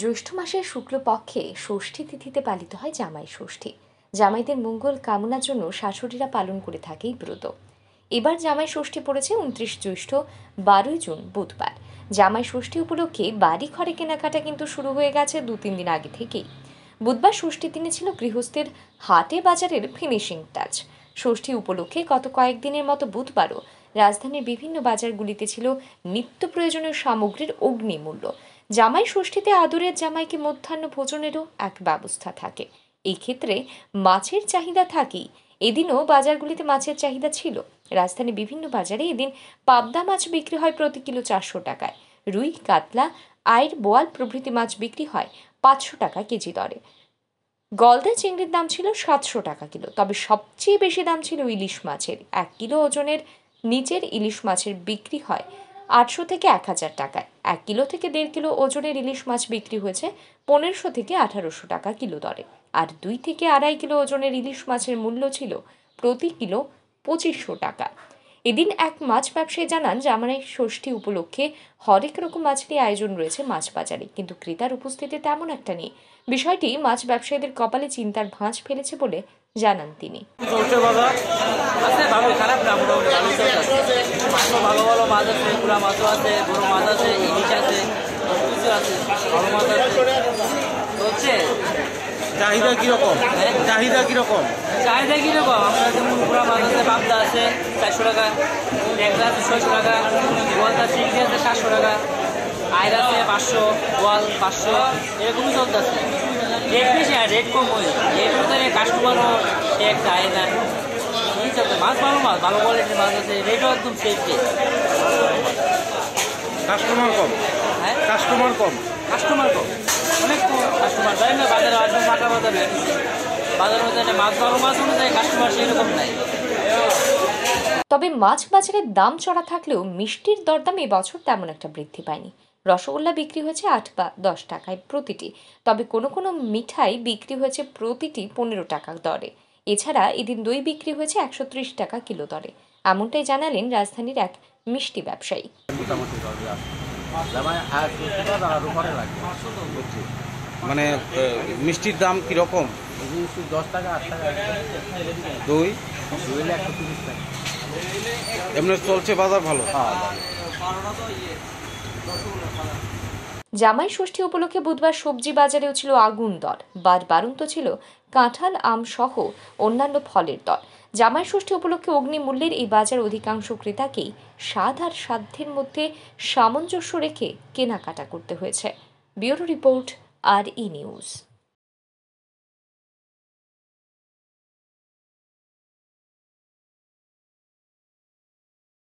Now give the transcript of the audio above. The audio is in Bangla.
জ্যৈষ্ঠ মাসের শুক্লপক্ষে ষষ্ঠী তিথিতে পালিত হয় জামাই ষষ্ঠী জামাইদের মঙ্গল কামনার জন্য শাশুড়িরা পালন করে থাকে এই ব্রত এবার জামাই ষষ্ঠী পড়েছে উনত্রিশ জ্যৈষ্ঠ বারোই জুন বুধবার জামাই ষষ্ঠী উপলক্ষে বাড়ি ঘরে কেনাকাটা কিন্তু শুরু হয়ে গেছে দু তিন দিন আগে থেকেই বুধবার ষষ্ঠী দিনে ছিল গৃহস্থের হাটে বাজারের ফিনিশিং টাচ ষষ্ঠী উপলক্ষে গত কয়েকদিনের মতো বুধবারও রাজধানীর বিভিন্ন বাজারগুলিতে ছিল নিত্য প্রয়োজনীয় সামগ্রীর অগ্নিমূল্য জামাই ষষ্ঠীতে আদরের জামাইকে মধ্যাহ্ন ভোজনেরও এক ব্যবস্থা থাকে এই ক্ষেত্রে মাছের চাহিদা থাকেই এদিনও বাজারগুলিতে মাছের চাহিদা ছিল রাজধানীর বিভিন্ন বাজারে এদিন পাবদা মাছ বিক্রি হয় প্রতি কিলো চারশো টাকায় রুই কাতলা আয়ের বোয়াল প্রভৃতি মাছ বিক্রি হয় পাঁচশো টাকা কেজি দরে গলদা চিংড়ির দাম ছিল সাতশো টাকা কিলো তবে সবচেয়ে বেশি দাম ছিল ইলিশ মাছের এক কিলো ওজনের নিচের ইলিশ মাছের বিক্রি হয় আটশো থেকে এক হাজার টাকায় এক কিলো থেকে দেড় কিলো ওজনের ইলিশ মাছ বিক্রি হয়েছে পনেরোশো থেকে আঠারোশো টাকা কিলো দরে আর দুই থেকে আড়াই কিলো ওজনের ইলিশ মাছের মূল্য ছিল প্রতি কিলো পঁচিশশো টাকা এদিন এক মাছ ব্যবসায়ী জানান জামানের ষষ্ঠী উপলক্ষে হরেক রকম মাছেরই আয়োজন রয়েছে মাছ বাজারে কিন্তু ক্রেতার উপস্থিতি তেমন একটা নেই বিষয়টি মাছ ব্যবসায়ীদের কপালে চিন্তার ভাঁজ ফেলেছে বলে জানান তিনি বুড়া মাছও আছে বড় মাছ আছে ইলিশ আছে কিছু আছে বড় মাছ আছে হচ্ছে চাহিদা কীরকম হ্যাঁ? চাহিদা কীরকম চাহিদা কীরকম আমরা যেমন পুরা মাছ আছে পাবদা আছে চারশো টাকা ট্যাংরা আছে ছয়শো টাকা গোয়ালটা চিংড়ি আছে সাতশো টাকা আয়রা আছে পাঁচশো গোয়াল পাঁচশো এরকমই আছে রেট বেশি আর রেট কম হয় রেট অনুসারে কাস্টমারও রেট যায় না তবে মাছ বাজারে দাম চড়া থাকলেও মিষ্টির দরদাম বছর তেমন একটা বৃদ্ধি পায়নি রসগোল্লা বিক্রি হয়েছে আট বা দশ টাকায় প্রতিটি তবে কোনো কোনো মিঠাই বিক্রি হয়েছে প্রতিটি পনেরো টাকা দরে এছাড়া এদিন দই বিক্রি হয়েছে একশো টাকা কিলো দরে এমনটাই জানালেন রাজধানীর এক মিষ্টি ব্যবসায়ী মানে মিষ্টির দাম কিরকম দই এমনি চলছে হ্যাঁ, বাজার ভালো জামাই ষষ্ঠী উপলক্ষে বুধবার সবজি বাজারেও ছিল আগুন দর বাদ বারুন তো ছিল কাঁঠাল আম সহ অন্যান্য ফলের দর জামাই ষষ্ঠী উপলক্ষে অগ্নিমূল্যের এই বাজার অধিকাংশ ক্রেতাকেই স্বাদ আর সাধ্যের মধ্যে সামঞ্জস্য রেখে কেনাকাটা করতে হয়েছে ব্যুরো রিপোর্ট আর ই নিউজ